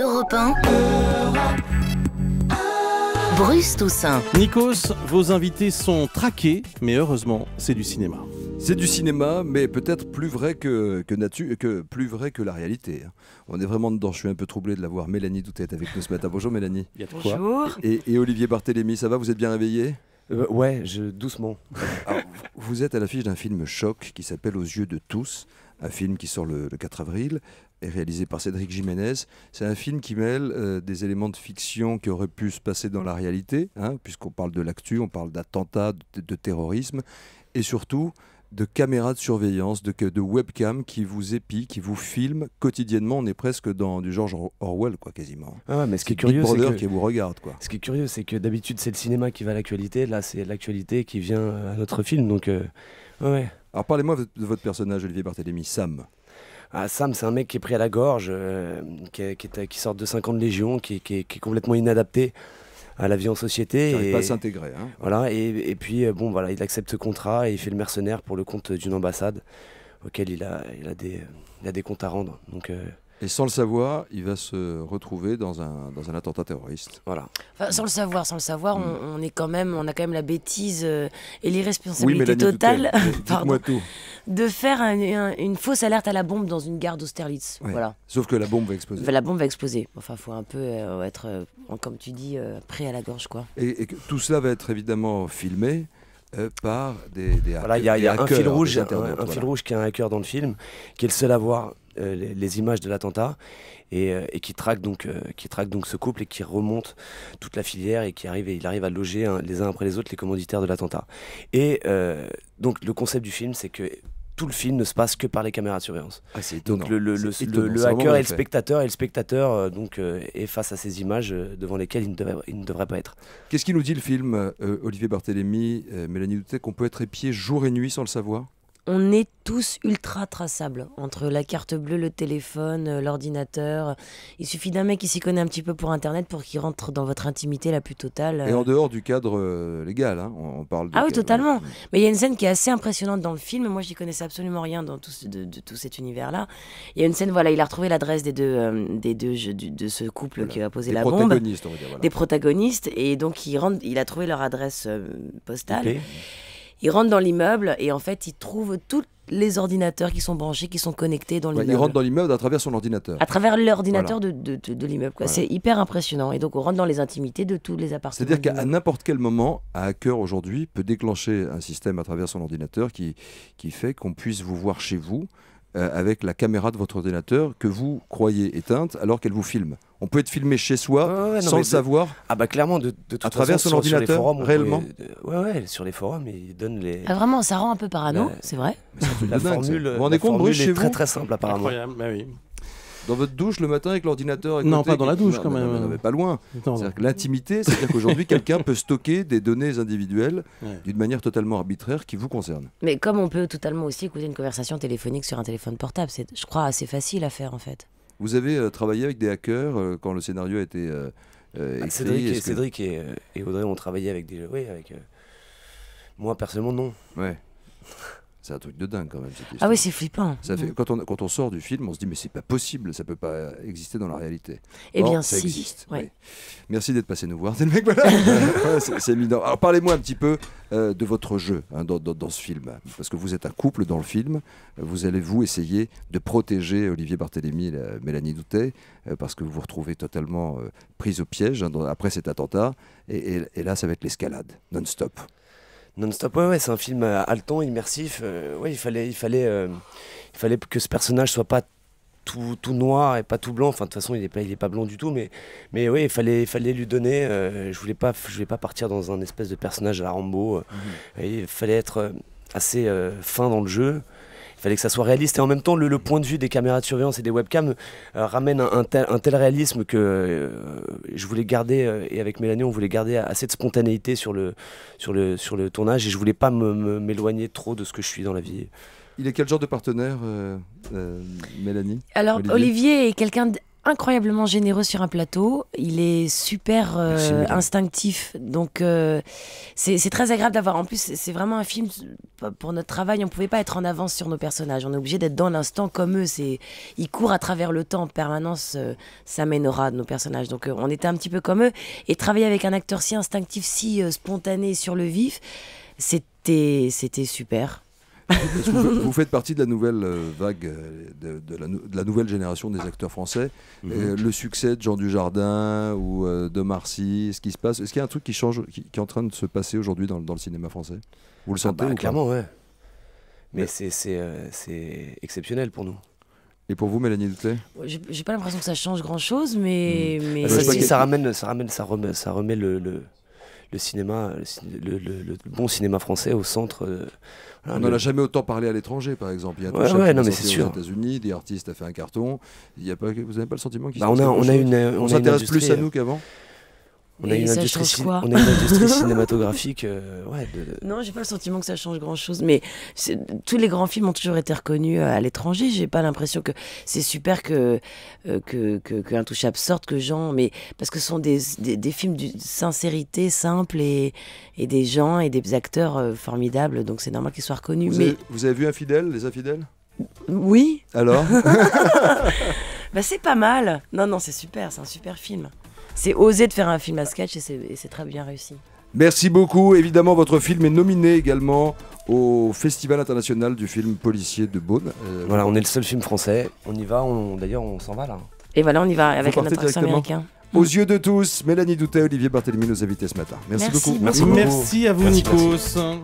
Europe 1. Bruce Toussaint. Nikos, vos invités sont traqués, mais heureusement, c'est du cinéma. C'est du cinéma, mais peut-être plus vrai que, que, que plus vrai que la réalité. Hein. On est vraiment dedans. Je suis un peu troublé de la voir. Mélanie Doutet avec nous ce matin. Bonjour Mélanie. Bonjour. Et, Olivier Barthélémy, ça va Vous êtes bien réveillé euh, ouais, doucement. vous êtes à l'affiche d'un film choc qui s'appelle Aux yeux de tous, un film qui sort le, 4 avril, et réalisé par Cédric Jiménez. C'est un film qui mêle euh, des éléments de fiction qui auraient pu se passer dans la réalité, hein, puisqu'on parle de l'actu, on parle d'attentats, de, terrorisme, et surtout de caméras de surveillance, de, webcams qui vous épient, qui vous filment quotidiennement. On est presque dans du George Orwell, quoi, quasiment. Ah mais ce qui est, curieux, c'est que vous regarde, quoi. Ce qui est curieux, c'est que d'habitude c'est le cinéma qui va à l'actualité. Là, c'est l'actualité qui vient à notre film, donc euh, ouais. Alors parlez-moi de votre personnage, Olivier Barthélémy, Sam. Ah, Sam, c'est un mec qui est pris à la gorge, euh, qui, sort de 50 légions, qui, est complètement inadapté à la vie en société. Il n'arrive pas à s'intégrer. Hein. Voilà, et, puis euh, bon, voilà, il accepte contrat et il fait le mercenaire pour le compte d'une ambassade auquel il a, des, comptes à rendre. Donc, euh, et sans le savoir, il va se retrouver dans un, dans un attentat terroriste. Voilà. sans le savoir, sans le savoir, mm. on, est quand même, on a quand même la bêtise euh, et l'irresponsabilité totale pardon, de faire une fausse alerte à la bombe dans une gare d'Austerlitz. Voilà. Sauf que la bombe va exploser. La bombe va exploser. Enfin, faut un peu euh, être, euh, comme tu dis, prêt à la gorge. quoi. Et, tout cela va être évidemment filmé. par des, des, voilà, il y a, un fil rouge, un, fil rouge qui est un hacker dans le film, qui est le seul à voir euh, les, images de l'attentat et, euh, qui traque donc euh, qui donc ce couple et qui remonte toute la filière et qui arrive et il arrive à loger les uns après les autres les commanditaires de l'attentat et donc le concept du film c'est que tout le film ne se passe que par les caméras de surveillance. Ah, donc le, hacker et le spectateur et le spectateur donc est face à ces images devant lesquelles il ne, devrait, il ne devrait pas être. Qu'est-ce qui nous dit le film, Olivier Barthélémy, Mélanie Doutet, qu'on peut être épié jour et nuit sans le savoir on est tous ultra traçables entre la carte bleue, le téléphone, euh, l'ordinateur. Il suffit d'un mec qui s'y connaît un petit peu pour Internet pour qu'il rentre dans votre intimité la plus totale. Euh. Et en dehors du cadre euh, légal, hein, on parle. De ah oui, totalement. Mais il y a une scène qui est assez impressionnante dans le film. Moi, je j'y connaissais absolument rien dans tout de, tout cet univers-là. Il y a une scène, voilà, il a retrouvé l'adresse des deux, des deux de ce couple qui a posé la bombe. Des protagonistes, Des protagonistes, et donc il rentre, il a trouvé leur adresse postale. Ils rentrent dans l'immeuble et en fait, ils trouve tous les ordinateurs qui sont branchés, qui sont connectés dans l'immeuble. Ils rentrent dans l'immeuble à travers son ordinateur. À travers l'ordinateur de, l'immeuble. C'est hyper impressionnant. Et donc, on rentre dans les intimités de tous les appartements. C'est-à-dire qu'à n'importe quel moment, un hacker aujourd'hui peut déclencher un système à travers son ordinateur qui, qui fait qu'on puisse vous voir chez vous. Euh, avec la caméra de votre ordinateur que vous croyez éteinte alors qu'elle vous filme on peut être filmé chez soi sans le savoir. Ah bah clairement, de, à travers son ordinateur, réellement. Ouais, ouais, sur les forums, ils donnent les. Ah, vraiment, ça rend un peu parano, bah, c'est vrai. la formule, vous rendez compte, Bruce, est très très simple apparemment. Bah oui. Dans votre douche le matin avec l'ordinateur Non, pas dans la douche quand même. mais pas loin. l'intimité, c'est-à-dire qu'aujourd'hui, quelqu'un peut stocker des données individuelles d'une manière totalement arbitraire qui vous concerne. Mais comme on peut totalement aussi écouter une conversation téléphonique sur un téléphone portable, c'est, je crois, assez facile à faire en fait. Vous avez euh, travaillé avec des hackers euh, quand le scénario a été euh, ah, écrit, Cédric, et, Audrey ont travaillé avec des... Oui, avec... Moi, personnellement, non. Ouais. C'est un truc de dingue quand même. ah oui, c'est flippant. Ça fait, mm. quand, on, sort du film, on se dit mais c'est pas possible, ça peut pas exister dans la réalité. Eh bien, ça si. existe. Merci d'être passé nous voir. C'est le mec. Voilà. Alors parlez-moi un petit peu euh, de votre jeu hein, dans, ce film, parce que vous êtes un couple dans le film. Vous allez vous essayer de protéger Olivier Barthélémy et Mélanie Doutet, euh, parce que vous vous retrouvez totalement euh, prise au piège hein, après cet attentat. et là, ça va être l'escalade non-stop. Non-stop, ouais, c'est un film euh, haletant, immersif. Euh, ouais, il fallait, il fallait, euh, il fallait que ce personnage soit pas tout, tout, noir et pas tout blanc. Enfin, de toute façon, il est pas, il est pas blanc du tout, mais, mais oui, il fallait, il fallait lui donner. je voulais pas, je voulais pas partir dans un espèce de personnage à la Rambo. Mhm. Il fallait être assez fin dans le jeu fallait que ça soit réaliste. Et en même temps, le, point de vue des caméras de surveillance et des webcams euh, ramène un, tel, réalisme que euh, je voulais garder, euh, et avec Mélanie, on voulait garder assez de spontanéité sur le, sur le, sur le tournage. Et je voulais pas m'éloigner trop de ce que je suis dans la vie. Il est quel genre de partenaire, Mélanie Alors, Olivier, Olivier est quelqu'un incroyablement généreux sur un plateau. Il est super euh, instinctif. Donc, euh, c'est très agréable d'avoir. En plus, c'est vraiment un film pour notre travail. On ne pouvait pas être en avance sur nos personnages. On est obligé d'être dans l'instant comme eux. C'est ils courent à travers le temps en permanence. Euh, ça de nos personnages. Donc, euh, on était un petit peu comme eux. Et travailler avec un acteur si instinctif, si spontané, sur le vif, c'était c'était super vous, faites partie de la nouvelle euh, vague, euh, de, la, nouvelle génération des acteurs français. Mhm. Euh, le succès de Jean Dujardin ou de Marcy, ce qui se passe, est-ce qu'il y a un truc qui change, qui, est en train de se passer aujourd'hui dans, le cinéma français Vous le ah sentez bah, Clairement, ouais. Mais, c'est exceptionnel pour nous. Et pour vous, Mélanie Duclet J'ai pas l'impression que ça change grand chose, mais. Hmm. Ah, bah, ça, ramène, ça, ramène, remet, ça remet le le cinéma, le, bon cinéma français au centre. Euh, on n'en a jamais autant parlé à l'étranger, par exemple. Il y a des artistes Aux États-Unis, des artistes a fait un carton. Il y a pas, vous n'avez pas le sentiment qu'ils bah, on a, euh, on a une, on s'intéresse plus à nous euh, qu'avant. On a, une industrie cinématographique. Euh, ouais, Non, j'ai pas le sentiment que ça change grand chose. Mais tous les grands films ont toujours été reconnus euh, à l'étranger. J'ai pas l'impression que c'est super que, euh, que, sorte, que gens. Mais parce que ce sont des, des, films de sincérité simple et, et des gens et des acteurs formidables. Donc c'est normal qu'ils soient reconnus. Vous, mais... avez, vous avez vu Infidèle, Les Infidèles Oui. Alors Bah c'est pas mal. Non, non, c'est super. C'est un super film. C'est osé de faire un film à sketch et c'est très bien réussi. Merci beaucoup. Évidemment, votre film est nominé également au Festival international du film policier de Beaune. Euh, voilà, on est le seul film français. On y va. D'ailleurs, on s'en va là. Et voilà, on y va avec un attraction américain. Aux yeux de tous, Mélanie Doutet, Olivier Barthélémy nous invités ce matin. Merci, beaucoup. Merci, à vous, merci, Nikos.